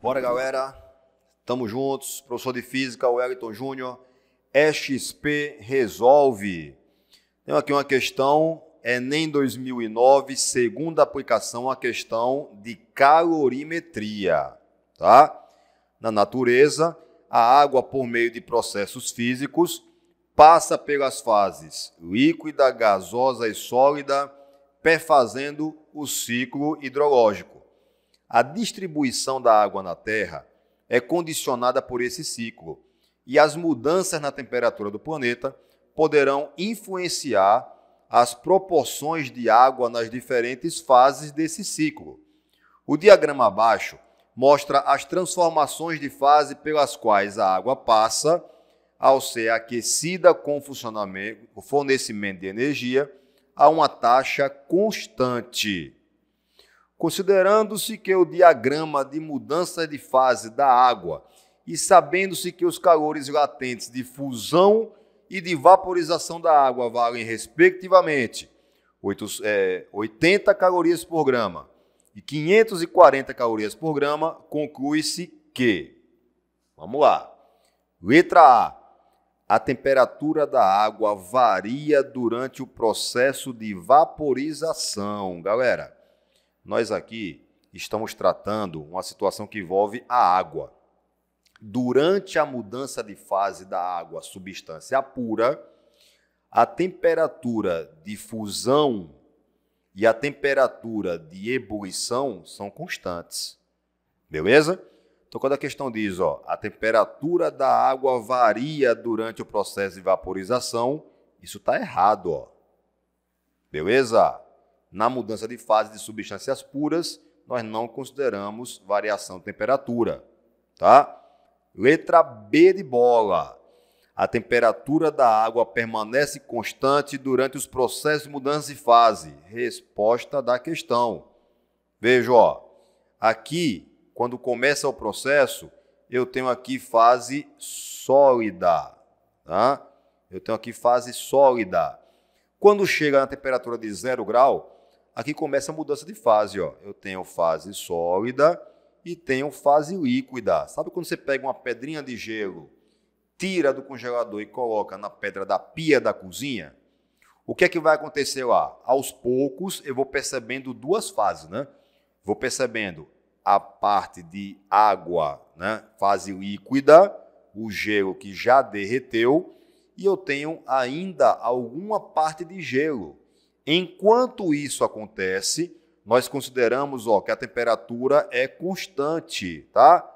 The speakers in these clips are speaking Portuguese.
Bora, galera. Tamo juntos. Professor de Física, Wellington Júnior. XP Resolve. Tem aqui uma questão, Enem 2009, segunda aplicação, a questão de calorimetria. Tá? Na natureza, a água, por meio de processos físicos, passa pelas fases líquida, gasosa e sólida, perfazendo o ciclo hidrológico a distribuição da água na Terra é condicionada por esse ciclo e as mudanças na temperatura do planeta poderão influenciar as proporções de água nas diferentes fases desse ciclo. O diagrama abaixo mostra as transformações de fase pelas quais a água passa ao ser aquecida com o fornecimento de energia a uma taxa constante. Considerando-se que o diagrama de mudança de fase da água e sabendo-se que os calores latentes de fusão e de vaporização da água valem, respectivamente, 80 é, calorias por grama e 540 calorias por grama, conclui-se que. Vamos lá. Letra A. A temperatura da água varia durante o processo de vaporização. Galera, nós aqui estamos tratando uma situação que envolve a água. Durante a mudança de fase da água, substância pura, a temperatura de fusão e a temperatura de ebulição são constantes. Beleza? Então, quando a questão diz, ó, a temperatura da água varia durante o processo de vaporização, isso está errado, ó. Beleza? Na mudança de fase de substâncias puras, nós não consideramos variação de temperatura, tá? Letra B de bola. A temperatura da água permanece constante durante os processos de mudança de fase. Resposta da questão. Veja, ó. Aqui, quando começa o processo, eu tenho aqui fase sólida, tá? Eu tenho aqui fase sólida. Quando chega na temperatura de zero grau, aqui começa a mudança de fase. Ó. Eu tenho fase sólida e tenho fase líquida. Sabe quando você pega uma pedrinha de gelo, tira do congelador e coloca na pedra da pia da cozinha? O que é que vai acontecer lá? Aos poucos eu vou percebendo duas fases, né? Vou percebendo a parte de água, né? Fase líquida, o gelo que já derreteu, e eu tenho ainda alguma parte de gelo Enquanto isso acontece, nós consideramos ó, que a temperatura é constante, tá?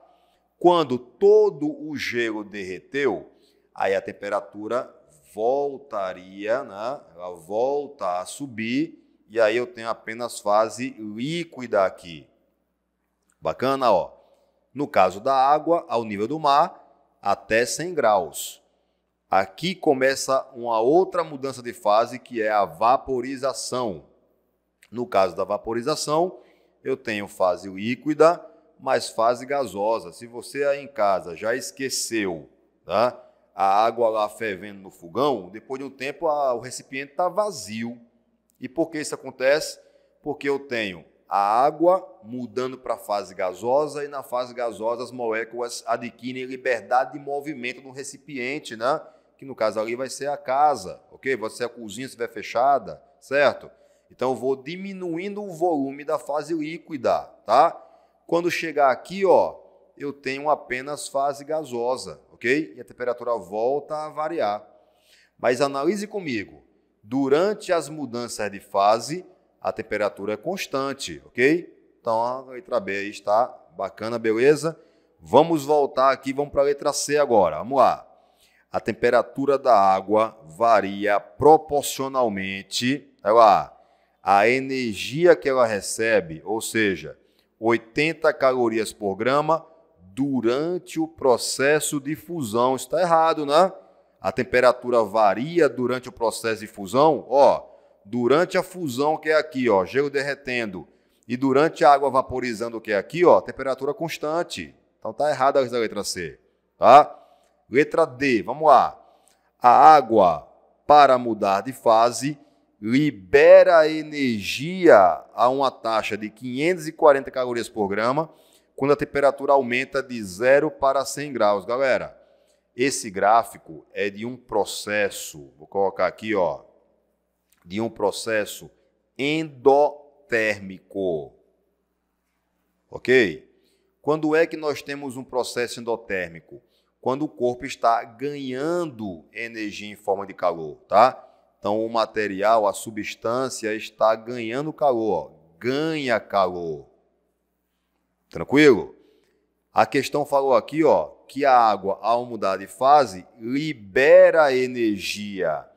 Quando todo o gelo derreteu, aí a temperatura voltaria, né? Ela volta a subir e aí eu tenho apenas fase líquida aqui. Bacana, ó. No caso da água, ao nível do mar, até 100 graus. Aqui começa uma outra mudança de fase que é a vaporização. No caso da vaporização, eu tenho fase líquida mais fase gasosa. Se você aí em casa já esqueceu tá? a água lá fervendo no fogão, depois de um tempo a, o recipiente está vazio. E por que isso acontece? Porque eu tenho a água mudando para a fase gasosa e na fase gasosa as moléculas adquirem liberdade de movimento no recipiente, né? que no caso ali vai ser a casa, ok? Vai ser a cozinha se estiver fechada, certo? Então eu vou diminuindo o volume da fase líquida, tá? Quando chegar aqui, ó, eu tenho apenas fase gasosa, ok? E a temperatura volta a variar. Mas analise comigo. Durante as mudanças de fase, a temperatura é constante, ok? Então a letra B aí está bacana, beleza? Vamos voltar aqui, vamos para a letra C agora. Vamos lá a temperatura da água varia proporcionalmente tá lá, a energia que ela recebe, ou seja, 80 calorias por grama durante o processo de fusão. Está errado, né? A temperatura varia durante o processo de fusão. Ó, durante a fusão que é aqui, ó, gelo derretendo, e durante a água vaporizando que é aqui, ó, temperatura constante. Então tá errado a letra C, tá? Letra D, vamos lá. A água, para mudar de fase, libera energia a uma taxa de 540 calorias por grama quando a temperatura aumenta de 0 para 100 graus. Galera, esse gráfico é de um processo, vou colocar aqui, ó, de um processo endotérmico. OK? Quando é que nós temos um processo endotérmico? quando o corpo está ganhando energia em forma de calor, tá? Então o material, a substância está ganhando calor, ó. ganha calor. Tranquilo? A questão falou aqui, ó, que a água ao mudar de fase libera energia.